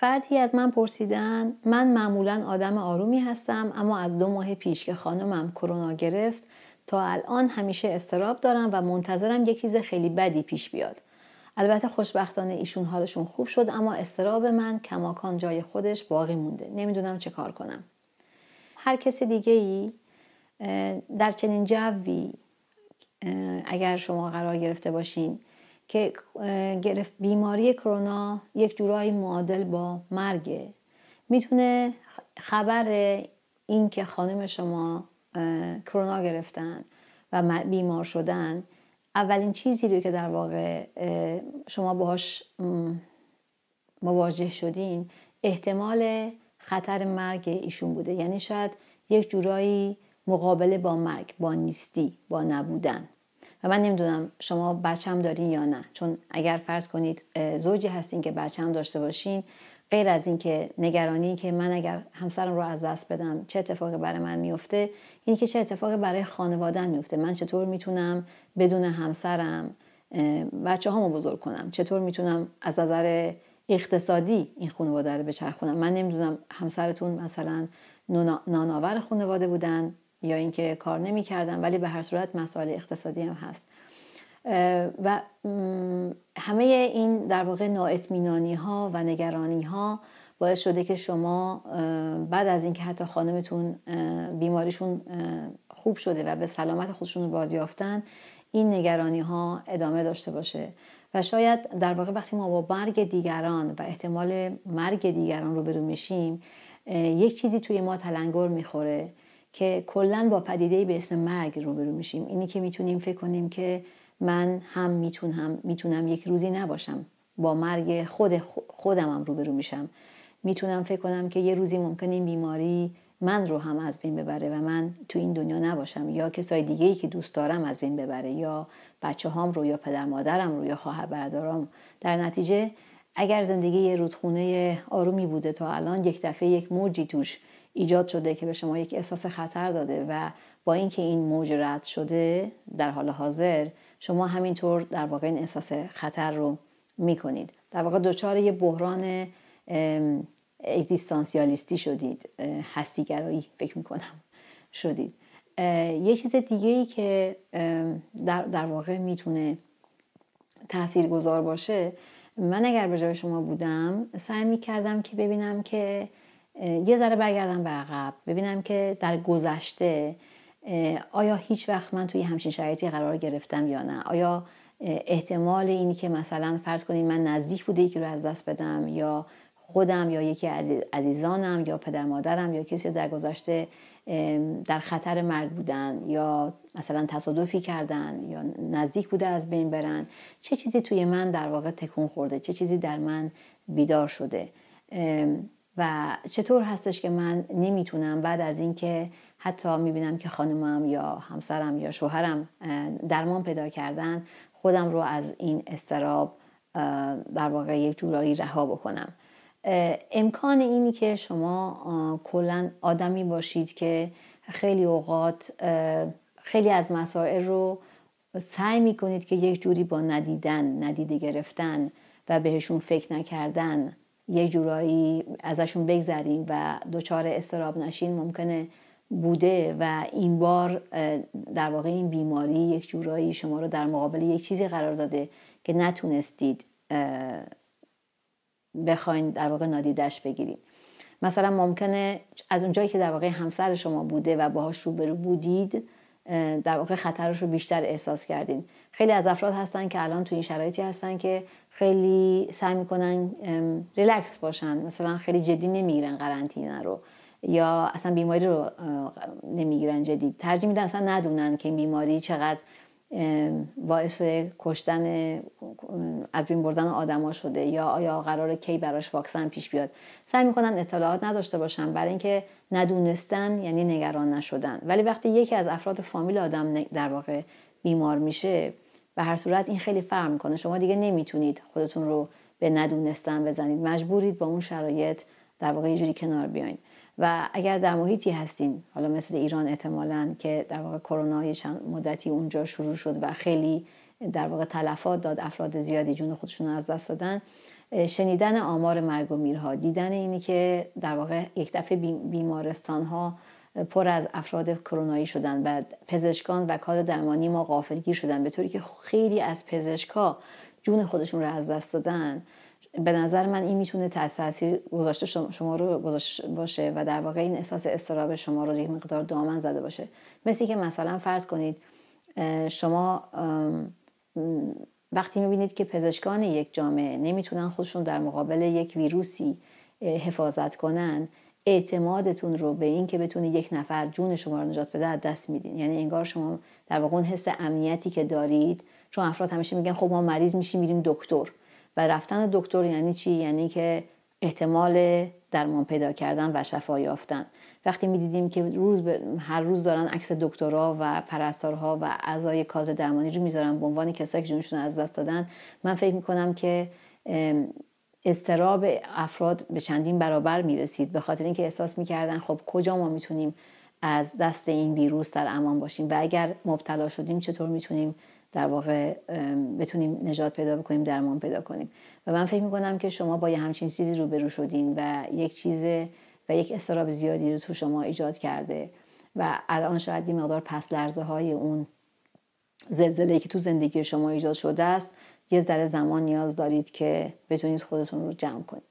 فردی از من پرسیدن من معمولا آدم آرومی هستم اما از دو ماه پیش که خانمم کرونا گرفت تا الان همیشه استراب دارم و منتظرم یک چیز خیلی بدی پیش بیاد البته خوشبختانه ایشون حالشون خوب شد اما استراب من کماکان جای خودش باقی مونده نمیدونم چه کار کنم هر کس دیگه ای در چنین جوی اگر شما قرار گرفته باشین که گرفت بیماری کرونا یک جورایی معادل با مرگه میتونه خبر این که خانم شما کرونا گرفتن و بیمار شدن اولین چیزی رو که در واقع شما باهاش مواجه شدین احتمال خطر مرگ ایشون بوده یعنی شاید یک جورایی مقابله با مرگ با نیستی با نبودن و من نمیدونم شما بچم دارین یا نه چون اگر فرض کنید زوجی هستین که بچم داشته باشین غیر از اینکه نگرانی که من اگر همسرم رو از دست بدم چه اتفاقی برای من میفته این که چه اتفاقی برای خانوادم میفته من چطور میتونم بدون همسرم بچه هامو بزرگ کنم چطور میتونم از نظر اقتصادی این خانواده رو بچرخونم من نمیدونم همسرتون مثلا ناناور خانواده بودن یا اینکه کار نمیکردن ولی به هر صورت مسائل اقتصادی هم هست و همه این در واقع نااطمینانی ها و نگرانی ها باعث شده که شما بعد از اینکه حتی خانمتون بیماریشون خوب شده و به سلامت خودشون باز بازیافتن این نگرانی ها ادامه داشته باشه و شاید در واقع وقتی ما با برگ دیگران و احتمال مرگ دیگران رو برو میشیم یک چیزی توی ما تلنگر میخوره که کلا با پدیده به اسم مرگ روبرو میشیم اینی که میتونیم فکر کنیم که من هم میتونم میتونم یک روزی نباشم با مرگ خود خودم هم روبرو میشم میتونم فکر کنم که یه روزی ممکن این بیماری من رو هم از بین ببره و من تو این دنیا نباشم یا کسای دیگه ای که دوست دارم از بین ببره یا بچه هام رو یا پدر مادرم رو یا خواهر بردارم در نتیجه اگر زندگی یه رودخونه آرومی بوده تا الان یک دفعه یک موجی توش ایجاد شده که به شما یک احساس خطر داده و با اینکه این موج شده در حال حاضر شما همینطور در واقع این احساس خطر رو میکنید در واقع دچار یه بحران اگزیستانسیالیستی شدید هستیگرایی فکر میکنم شدید یه چیز دیگه ای که در, در واقع میتونه تأثیر گذار باشه من اگر به جای شما بودم سعی میکردم که ببینم که یه ذره برگردم به عقب ببینم که در گذشته آیا هیچ وقت من توی همچین شرایطی قرار گرفتم یا نه آیا احتمال اینی که مثلا فرض کنید من نزدیک بوده یکی رو از دست بدم یا خودم یا یکی از عزیزانم یا پدر مادرم یا کسی رو در گذشته در خطر مرگ بودن یا مثلا تصادفی کردن یا نزدیک بوده از بین برن چه چیزی توی من در واقع تکون خورده چه چیزی در من بیدار شده و چطور هستش که من نمیتونم بعد از اینکه حتی میبینم که خانمم یا همسرم یا شوهرم درمان پیدا کردن خودم رو از این استراب در واقع یک جورایی رها بکنم امکان اینی که شما کلا آدمی باشید که خیلی اوقات خیلی از مسائل رو سعی میکنید که یک جوری با ندیدن ندیده گرفتن و بهشون فکر نکردن یه جورایی ازشون بگذریم و دچار استراب نشین ممکنه بوده و این بار در واقع این بیماری یک جورایی شما رو در مقابل یک چیزی قرار داده که نتونستید بخواین در واقع نادیدش بگیرید مثلا ممکنه از اونجایی که در واقع همسر شما بوده و باهاش روبرو بودید در واقع خطرش رو بیشتر احساس کردین خیلی از افراد هستن که الان تو این شرایطی هستن که خیلی سعی میکنن ریلکس باشن مثلا خیلی جدی نمیگیرن قرنطینه رو یا اصلا بیماری رو نمیگیرن جدی ترجیح میدن اصلا ندونن که بیماری چقدر باعث کشتن از بین بردن آدما شده یا آیا قرار کی براش واکسن پیش بیاد سعی میکنن اطلاعات نداشته باشن برای اینکه ندونستن یعنی نگران نشدن ولی وقتی یکی از افراد فامیل آدم در واقع بیمار میشه به هر صورت این خیلی فرق میکنه شما دیگه نمیتونید خودتون رو به ندونستن بزنید مجبورید با اون شرایط در واقع اینجوری کنار بیاین و اگر در محیطی هستین حالا مثل ایران احتمالا که در واقع کرونا چند مدتی اونجا شروع شد و خیلی در واقع تلفات داد افراد زیادی جون خودشون رو از دست دادن شنیدن آمار مرگ و میرها دیدن اینی که در واقع یک دفعه بیمارستان ها پر از افراد کرونایی شدن و پزشکان و کار درمانی ما غافلگیر شدن به طوری که خیلی از پزشکا جون خودشون رو از دست دادن به نظر من این میتونه تاثیر گذاشته شما رو گذاشته باشه و در واقع این احساس استراب شما رو یک مقدار دامن زده باشه مثل که مثلا فرض کنید شما وقتی میبینید که پزشکان یک جامعه نمیتونن خودشون در مقابل یک ویروسی حفاظت کنن اعتمادتون رو به این که بتونید یک نفر جون شما رو نجات بده دست میدین یعنی انگار شما در واقع اون حس امنیتی که دارید چون افراد همیشه میگن خب ما مریض میشیم میریم دکتر و رفتن دکتر یعنی چی یعنی که احتمال درمان پیدا کردن و شفا یافتن وقتی می دیدیم که روز به هر روز دارن عکس دکترها و پرستارها و اعضای کادر درمانی رو میذارن به عنوان کسایی که جونشون از دست دادن من فکر می کنم که استراب افراد به چندین برابر می رسید به خاطر اینکه احساس می کردن خب کجا ما میتونیم از دست این ویروس در امان باشیم و اگر مبتلا شدیم چطور میتونیم در واقع بتونیم نجات پیدا بکنیم درمان پیدا کنیم و من فکر میکنم که شما با یه همچین چیزی روبرو شدین و یک چیز و یک استراب زیادی رو تو شما ایجاد کرده و الان شاید یه مقدار پس لرزه های اون زلزله که تو زندگی شما ایجاد شده است یه ذره زمان نیاز دارید که بتونید خودتون رو جمع کنید